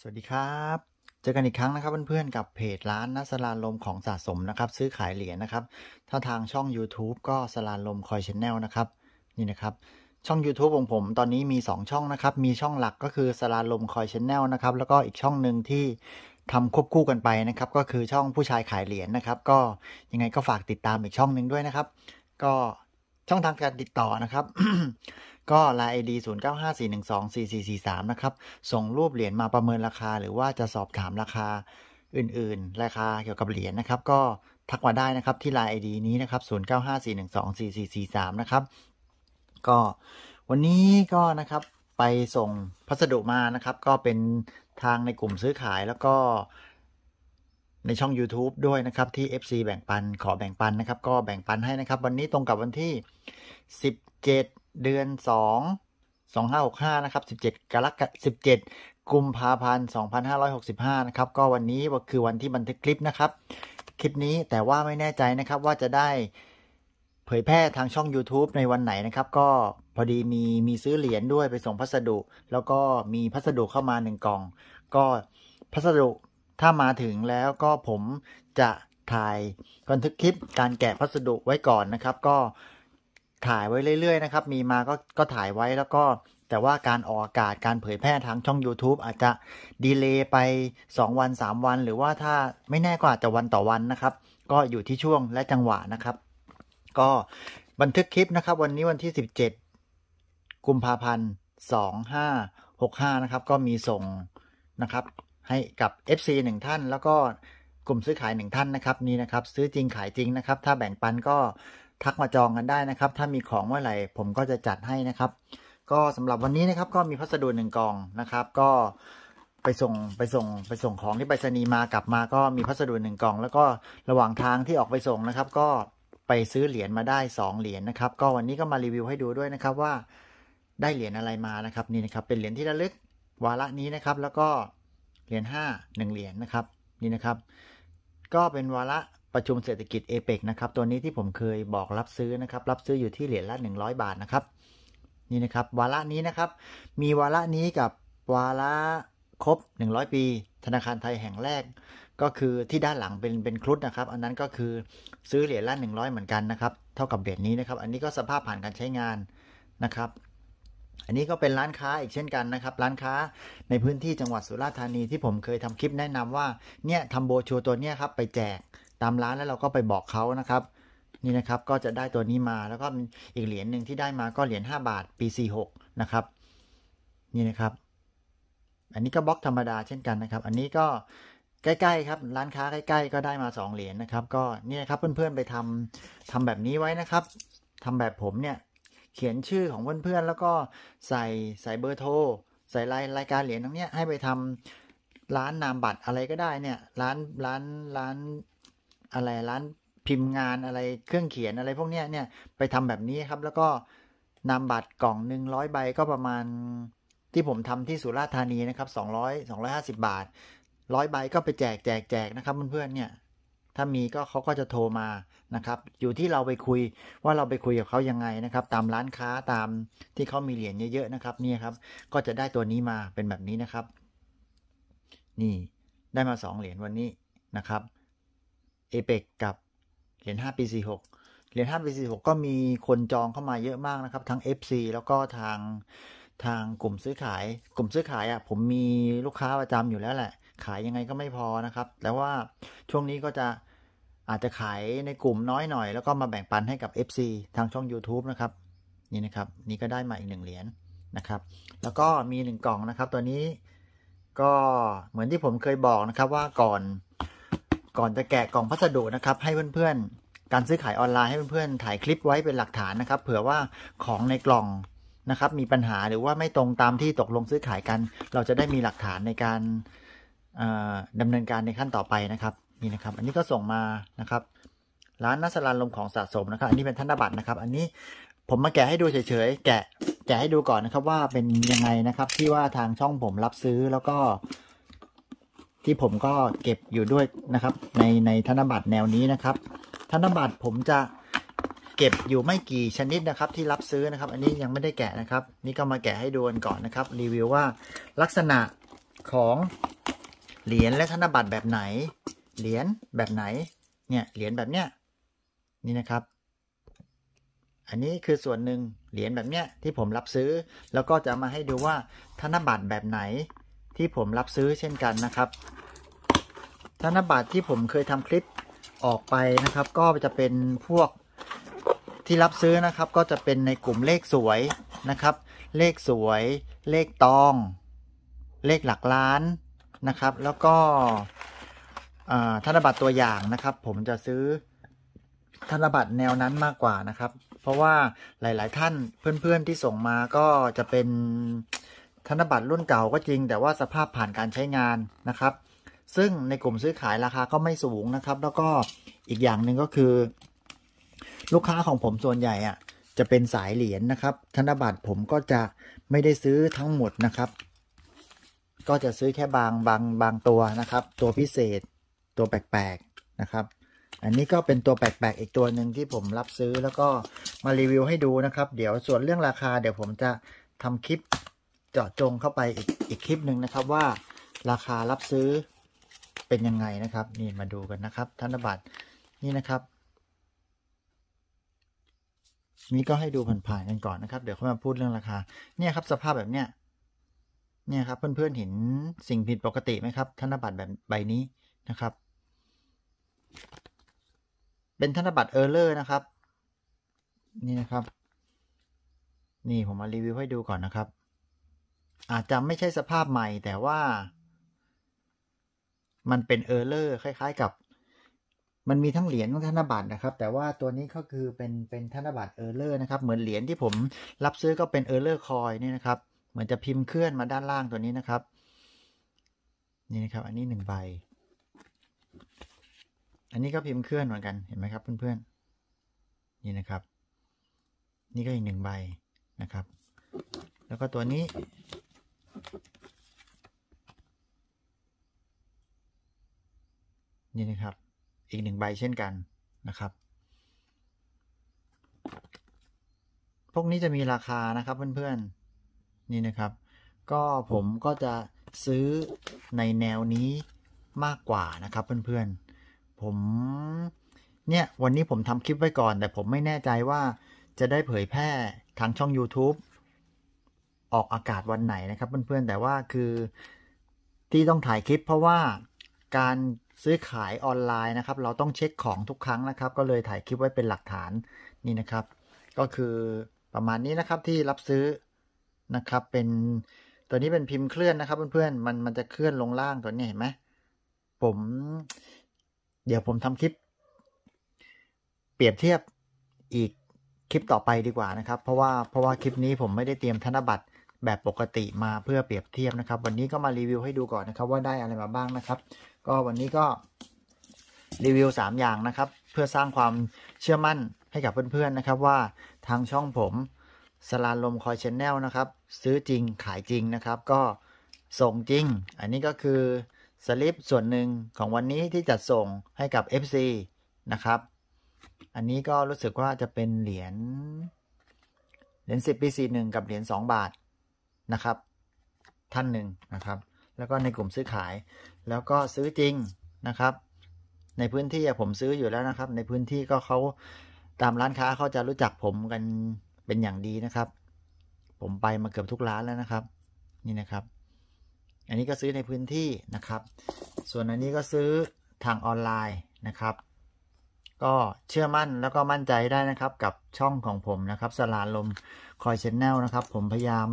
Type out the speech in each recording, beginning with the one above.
สวัสดีครับ เจอกันอีกครั้งนะครับ เพื่อนๆกับเพจร้านนัสลาลมของสะสมนะครับ ซื้อขายเหรียญนะครับถ้าทางช่อง YouTube ก็สลาลมคอยชแนลนะครับ นี่นะครับ ช่อง YouTube ของผม ตอนนี้มี2ช่องนะครับมีช่องหลักก็คือสลาลมคอยชแนลนะครับ แล้วก็อีกช่องหนึ่งที่ทำควบคู่กันไปนะครับ ก็คือช่องผู้ชายขายเหรียญนะครับ ก็ยังไงก็ฝากติดตามอีกช่องหนึ่งด้วยนะครับ ก็ช่องทางการติดต่อนะครับก็ Line ID 0954124443นะครับ ส่งรูปเหรียญมาประเมินราคา หรือว่าจะสอบถามราคาอื่นๆ ราคาเกี่ยวกับเหรียญนะครับ ก็ทักมาได้นะครับที่ Line ID นี้นะครับ 0954124443นะครับ ก็วันนี้ก็ นะครับ ไปส่งพัสดุมา นะครับ ก็เป็นทางในกลุ่มซื้อขายแล้วก็ในช่อง YouTube ด้วยนะครับ ที่ FC แบ่งปันขอแบ่งปันนะครับก็แบ่งปันให้นะครับวันนี้ตรงกับวันที่17เดือนสองสองห้ากห้านะครับสิบเจ็ดกรกฎสิบเจ็ดกุมภาพันธ์สองพันห้าร้อยหกสิบห้านะครับ ก็วันนี้ก็คือวันที่บันทึกคลิปนะครับ คลิปนี้แต่ว่าไม่แน่ใจนะครับว่าจะได้ เผยแพร่ทางช่อง YouTube ในวันไหนนะครับก็พอดีมีมีซื้อเหรียญด้วยไปส่งพัสดุ แล้วก็มีพัสดุเข้ามาหนึ่งกล่อง ก็พัสดุถ้ามาถึงแล้วก็ผมจะถ่ายบันทึกคลิปการแกะพัสดุไว้ก่อนนะครับ ก็ถ่ายไว้เรื่อย ๆ นะครับ มีมาก็ก็ถ่ายไว้แล้วก็แต่ว่าการออกอากาศการเผยแพร่ทางช่อง YouTube อาจจะดีเลย์ไป 2 วัน 3 วัน หรือว่าถ้าไม่แน่ก็อาจจะวันต่อวันนะครับ ก็อยู่ที่ช่วงและจังหวะนะครับ ก็บันทึกคลิปนะครับ วันนี้วันที่ 17กุมภาพันธ์2565 นะครับ ก็มีส่งนะครับ ให้กับ FC 1ท่าน แล้วก็กลุ่มซื้อขาย1ท่านนะครับ นี่นะครับ ซื้อจริงขายจริงนะครับ ถ้าแบ่งปันก็ทักมาจองกันได้นะครับถ้ามีของเมื่อไหร่ผมก็จะจัดให้นะครับ ก็สำหรับวันนี้นะครับ ก็มีพัสดุหนึ่งกล่องนะครับ ก็ไปส่งไปส่ง ไปส่งของที่ไปรษณีย์มากลับมาก็มีพัสดุหนึ่งกล่อง แล้วก็ระหว่างทางที่ออกไปส่งนะครับ ก็ไปซื้อเหรียญมาได้2เหรียญนะครับ ก็วันนี้ก็มารีวิวให้ดูด้วยนะครับว่าได้เหรียญอะไรมานะครับนี่นะครับ เป็นเหรียญที่ระลึกวาระนี้นะครับ แล้วก็เหรียญ5งเหรียญนะครับนี่นะครับ ก็เป็นวาระประชุมเศรษฐกิจเอเปกนะครับตัวนี้ที่ผมเคยบอกรับซื้อนะครับรับซื้ออยู่ที่เหรียญละ100 บาทนะครับนี่นะครับวาระนี้นะครับมีวาระนี้กับวาระครบ 100 ปี ธนาคารไทยแห่งแรก ก็คือที่ด้านหลังเป็นเป็นครุฑนะครับ อันนั้นก็คือซื้อเหรียญละ100 เหมือนกันนะครับเท่ากับเหรียญนี้นะครับอันนี้ก็สภาพผ่านการใช้งานนะครับอันนี้ก็เป็นร้านค้าอีกเช่นกันนะครับร้านค้าในพื้นที่จังหวัดสุราษฎร์ธานีที่ผมเคยทำคลิปแนะนำว่าเนี่ยทำโบชัวตัวเนี้ยครับไปแจกตามร้านแล้วเราก็ไปบอกเขานะครับ นี่นะครับก็จะได้ตัวนี้มาแล้วก็อีกเหรียญหนึ่งที่ได้มาก็เหรียญ5บาทปี46นะครับนี่นะครับ อันนี้ก็บล็อกธรรมดาเช่นกันนะครับ อันนี้ก็ใกล้ๆครับ ร้านค้าใกล้ ๆ ก็ได้มา 2 เหรียญนนะครับก็นี่นะครับ เพื่อนๆไปทำทำแบบนี้ไว้นะครับ ทำแบบผมเนี่ย เขียนชื่อของเพื่อนๆแล้วก็ใส่ใส่เบอร์โทรใส่รายรายการเหรียญตรงเนี้ยให้ไปทำร้านนามบัตรอะไรก็ได้เนี่ยร้านร้านร้านอะไรร้านพิมพ์งานอะไรเครื่องเขียนอะไร พวกเนี้ยเนี่ยไปทำแบบนี้ครับ แล้วก็นำบัตรกล่องหนึ่งร้อยใบก็ประมาณ ที่ผมทำที่สุราษฎร์ธานีนะครับสองร้อยสองร้อยห้าสิบาทร้อยใบก็ไปแจกแจกแจกนะครับเพื่อนๆเนี่ย ถ้ามีก็เขาก็จะโทรมานะครับ อยู่ที่เราไปคุยว่าเราไปคุยกับเขายังไงนะครับ ตามร้านค้าตามที่เขามีเหรียญเยอะ ๆ นะครับนี่ครับ ก็จะได้ตัวนี้มาเป็นแบบนี้นะครับ นี่ ได้มาสองเหรียญวันนี้นะครับเปกกับเหรียญ5ปี46เหรียญ5ปี46ก็มีคนจองเข้ามาเยอะมากนะครับทั้ง FC แล้วก็ทางทางกลุ่มซื้อขาย กลุ่มซื้อขายอะ่ะผมมีลูกค้าประจำอยู่แล้วแหละ ขายยังไงก็ไม่พอนะครับแต่ว่าช่วงนี้ก็จะอาจจะขายในกลุ่มน้อยหน่อยแล้วก็มาแบ่งปันให้กับ FC ทางช่อง YouTube นะครับนี่นะครับนี่ก็ได้มาอีกหนึ่งเหรียญนะครับ แล้วก็มีหนึ่งกล่องนะครับตัวนี้ก็เหมือนที่ผมเคยบอกนะครับว่าก่อนก่อนจะแกะกล่องพัสดุนะครับให้เพื่อนๆ การซื้อขายออนไลน์ให้เพื่อนๆ ถ่ายคลิปไว้เป็นหลักฐานนะครับ เผื่อว่าของในกล่องนะครับมีปัญหาหรือว่าไม่ตรงตามที่ตกลงซื้อขายกัน เราจะได้มีหลักฐานในการดำเนินการในขั้นต่อไปนะครับนี่นะครับ อันนี้ก็ส่งมานะครับ ร้านนัสรานลมของสะสมนะครับอันนี้เป็นธนบัตรนะครับ อันนี้ผมมาแกะให้ดูเฉยๆแกะแกะให้ดูก่อนนะครับว่าเป็นยังไงนะครับ ที่ว่าทางช่องผมรับซื้อแล้วก็ที่ผมก็เก็บอยู่ด้วยนะครับในในธนบัตรแนวนี้นะครับ ธนบัตรผมจะเก็บอยู่ไม่กี่ชนิดนะครับ ที่รับซื้อนะครับ อันนี้ยังไม่ได้แกะนะครับ นี่ก็มาแกะให้ดูกันก่อนนะครับ รีวิวว่าลักษณะของเหรียญและธนบัตรแบบไหน เหรียญ แบบไหนเนี่ยเหรียญแบบเนี้ยนี่นะครับ อันนี้คือส่วนหนึ่งเหรียญแบบเนี้ยที่ผมรับซื้อ แล้วก็จะมาให้ดูว่าธนบัตรแบบไหนที่ผมรับซื้อเช่นกันนะครับ ธนบัตรที่ผมเคยทำคลิป ออกไปนะครับ ก็จะเป็นพวกที่รับซื้อนะครับ ก็จะเป็นในกลุ่มเลขสวยนะครับ เลขสวย เลขตองเลขหลักล้านนะครับ แล้วก็ธนบัตรตัวอย่างนะครับ ผมจะซื้อธนบัตรแนวนั้นมากกว่านะครับ เพราะว่าหลายๆท่านเพื่อน ๆ ที่ส่งมาก็จะเป็นธนบัตรรุ่นเก่าก็จริงแต่ว่าสภาพผ่านการใช้งานนะครับ ซึ่งในกลุ่มซื้อขายราคาก็ไม่สูงนะครับ แล้วก็อีกอย่างหนึ่งก็คือ ลูกค้าของผมส่วนใหญ่อะ่ะ จะเป็นสายเหรียญนนะครับ ธนบัตรผมก็จะไม่ได้ซื้อทั้งหมดนะครับ ก็จะซื้อแค่บางบางบางตัวนะครับ ตัวพิเศษ ตัวแปลกๆ นะครับ อันนี้ก็เป็นตัวแปลกๆ อีกตัวหนึ่งที่ผมรับซื้อแล้วก็มารีวิวให้ดูนะครับ เดี๋ยวส่วนเรื่องราคา เดี๋ยวผมจะทำคลิปเจาะจงเข้าไปอีกอีกคลิปหนึ่งนะครับว่าราคารับซื้อเป็นยังไงนะครับนี่มาดูกันนะครับ ธนบัตรนี่นะครับ นี่ก็ให้ดูผ่านๆกันก่อนนะครับเดี๋ยวเขามาพูดเรื่องราคาเนี่ยครับสภาพแบบเนี้ยเนี่ยครับเพื่อนๆเห็นสิ่งผิดปกติไหมครับธนบัตรแบบใบนี้นะครับ เป็นธนบัตรเออร์เลอร์นะครับ นี่นะครับ นี่ผมมารีวิวให้ดูก่อนนะครับอาจจะไม่ใช่สภาพใหม่ แต่ว่ามันเป็นเออร์เลอร์ คล้าย ๆกับ มันมีทั้งเหรียญทั้งธนบัตรนะครับ แต่ว่าตัวนี้ก็คือเป็นเป็นธนบัตรเออร์เลอร์นะครับ เหมือนเหรียญที่ผม รับซื้อก็เป็นเออร์เลอร์คอยนี่นะครับเหมือนจะพิมพ์เคลื่อนมาด้านล่างตัวนี้นะครับ นี่นะครับ อันนี้หนึ่งใบ อันนี้ก็พิมพ์เคลื่อนเหมือนกันเห็นไหมครับ เพื่อนๆนี่นะครับ นี่ก็อีกหนึ่งใบนะครับ แล้วก็ตัวนี้นี่นะครับอีกหนึ่งใบเช่นกันนะครับ พวกนี้จะมีราคานะครับเพื่อนๆ นี่นะครับ ก็ผมก็จะซื้อในแนวนี้มากกว่านะครับเพื่อนๆ ผมเนี่ยวันนี้ผมทำคลิปไว้ก่อน แต่ผมไม่แน่ใจว่าจะได้เผยแพร่ทางช่อง YouTube ออกอากาศวันไหนนะครับเพื่อนๆแต่ว่าคือที่ต้องถ่ายคลิป เพราะว่าการซื้อขายออนไลน์นะครับ เราต้องเช็คของทุกครั้งนะครับ ก็เลยถ่ายคลิปไว้เป็นหลักฐานนี่นะครับ ก็คือประมาณนี้นะครับที่รับซื้อนะครับเป็นตัวนี้เป็นพิมพ์เคลื่อนนะครับ เพื่อนๆมันมันจะเคลื่อนลงล่างตัวนี้เห็นไหมผมเดี๋ยวผมทำคลิป เปรียบเทียบอีกคลิปต่อไปดีกว่านะครับ เพราะว่าเพราะว่าคลิปนี้ผมไม่ได้เตรียมธนบัตรแบบปกติมาเพื่อเปรียบเทียบนะครับ วันนี้ก็มารีวิวให้ดูก่อนนะครับ ว่าได้อะไรมาบ้างนะครับ ก็วันนี้ก็รีวิว3อย่างนะครับ เพื่อสร้างความเชื่อมั่นให้กับเพื่อนๆนะครับ ว่าทางช่องผมสลาลมคอยชแนลนะครับ ซื้อจริงขายจริงนะครับ ก็ส่งจริง อันนี้ก็คือสลิปส่วนหนึ่งของวันนี้ที่จัดส่งให้กับ FC นะครับอันนี้ก็รู้สึกว่าจะเป็นเหรียญเหรียญ10ปี41กับเหรียญ2บาทนะครับท่านหนึ่งนะครับ แล้วก็ในกลุ่มซื้อขาย แล้วก็ซื้อจริงนะครับ ในพื้นที่ผมซื้ออยู่แล้วนะครับ ในพื้นที่ก็เขาตามร้านค้าเขาจะรู้จักผมกันเป็นอย่างดีนะครับ ผมไปมาเกือบทุกร้านแล้วนะครับนี่นะครับ อันนี้ก็ซื้อในพื้นที่นะครับ ส่วนอันนี้ก็ซื้อทางออนไลน์นะครับ ก็เชื่อมั่นแล้วก็มั่นใจได้นะครับ กับช่องของผมนะครับสลานลมคอยเชนแนลนะครับ ผมพยายาม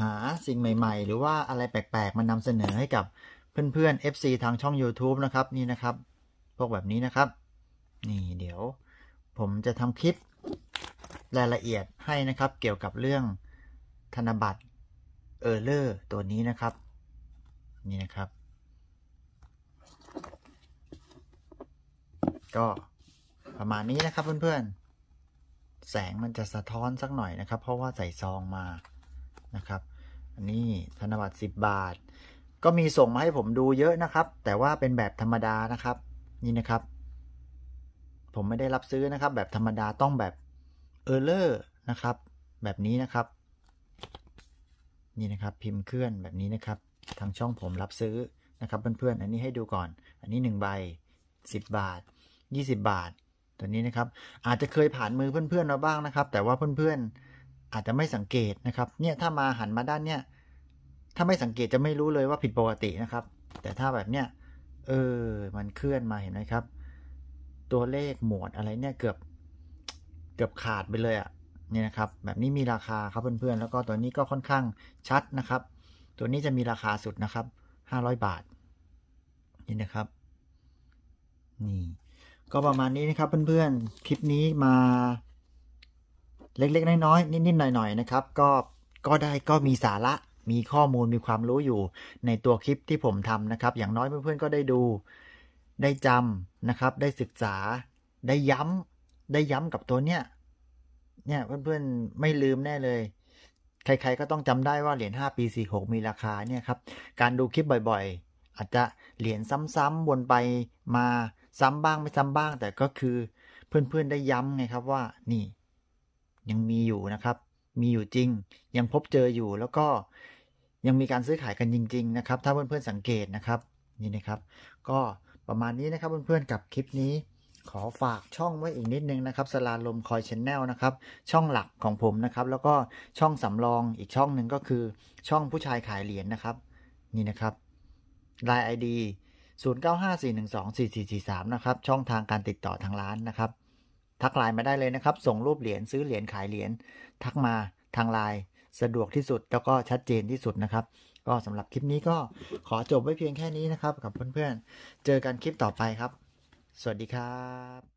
หาสิ่งใหม่ ๆ หรือว่าอะไรแปลก ๆ มานำเสนอให้กับเพื่อนๆ FC ทางช่อง YouTube นะครับนี่นะครับ พวกแบบนี้นะครับ นี่เดี๋ยว ผมจะทำคลิปรายละเอียดให้นะครับ เกี่ยวกับเรื่องธนบัตรเออร์เลอร์ตัวนี้นะครับ นี่นะครับ ก็ประมาณนี้นะครับเพื่อนๆ แสงมันจะสะท้อนสักหน่อยนะครับ เพราะว่าใส่ซองมานะครับอันนี้ธนบัตร10 บาท ก็มีส่งมาให้ผมดูเยอะนะครับ แต่ว่าเป็นแบบธรรมดานะครับ นี่นะครับ ผมไม่ได้รับซื้อนะครับ แบบธรรมดาต้องแบบเออร์เลอร์นะครับแบบนี้นะครับนี่นะครับพิมพ์เคลื่อนแบบนี้นะครับ ทางช่องผมรับซื้อนะครับ เพื่อนๆอันนี้ให้ดูก่อน อันนี้ 1 ใบ 10 บาท 20 บาทตัวนี้นะครับ อาจจะเคยผ่านมือเพื่อนๆมาบ้างนะครับ แต่ว่าเพื่อนๆอาจจะไม่สังเกตนะครับ เนี่ยถ้ามาหันมาด้านเนี่ยถ้าไม่สังเกตจะไม่รู้เลยว่าผิดปกตินะครับ แต่ถ้าแบบเนี้ยเออ มันเคลื่อนมาเห็นไหมครับ ตัวเลขหมวดอะไรเนี่ยเกือบเกือบขาดไปเลยอะ่ะเนี่ยนะครับ แบบนี้มีราคาครับเพื่อนๆ แล้ว ก็ตัวนี้ก็ค่อนข้างชัดนะครับ ตัวนี้จะมีราคาสุดนะครับ 500 บาทนี่นะครับ นี่ ก็ประมาณนี้นะครับเพื่อนๆคลิปนี้มาเล็กๆน้อยๆนิดๆหน่อยๆ นะครับก็ ก็ได้ก็มีสาระมีข้อมูลมีความรู้อยู่ ในตัวคลิปที่ผมทำนะครับ อย่างน้อยเพื่อนๆก็ได้ดูได้จำนะครับ ได้ศึกษาได้ย้ำได้ย้ำกับตัวเนี้ยเนี่ยเพื่อนๆไม่ลืมแน่เลย ใครๆก็ต้องจำได้ว่าเหรียญ5ปี 46 มีราคาเนี่ยครับการดูคลิปบ่อยๆ อาจจะเหรียญซ้ำๆวนไปมาซ้ำบ้างไม่ซ้ำบ้าง แต่ก็คือเพื่อนๆ ได้ย้ำไงครับว่านี่ยังมีอยู่นะครับ มีอยู่จริง ยังพบเจออยู่ แล้วก็ยังมีการซื้อขายกันจริงๆนะครับ ถ้าเพื่อนๆสังเกตนะครับ นี่นะครับ ก็ประมาณนี้นะครับเพื่อนๆกับคลิปนี้ ขอฝากช่องไว้อีกนิดนึงนะครับสลาลมคอยชแนลนะครับช่องหลักของผมนะครับ แล้วก็ช่องสำรองอีกช่องหนึ่งก็คือช่องผู้ชายขายเหรียญนนะครับนี่นะครับไลน์ไอดี0954124443นะครับช่องทางการติดต่อทางร้านนะครับทักไลน์มาได้เลยนะครับ ส่งรูปเหรียญซื้อเหรียญขายเหรียญทักมาทางไลน์สะดวกที่สุด แล้วก็ชัดเจนที่สุดนะครับ ก็สำหรับคลิปนี้ก็ขอจบไว้เพียงแค่นี้นะครับ กับเพื่อนๆ เจอกันคลิปต่อไปครับ สวัสดีครับ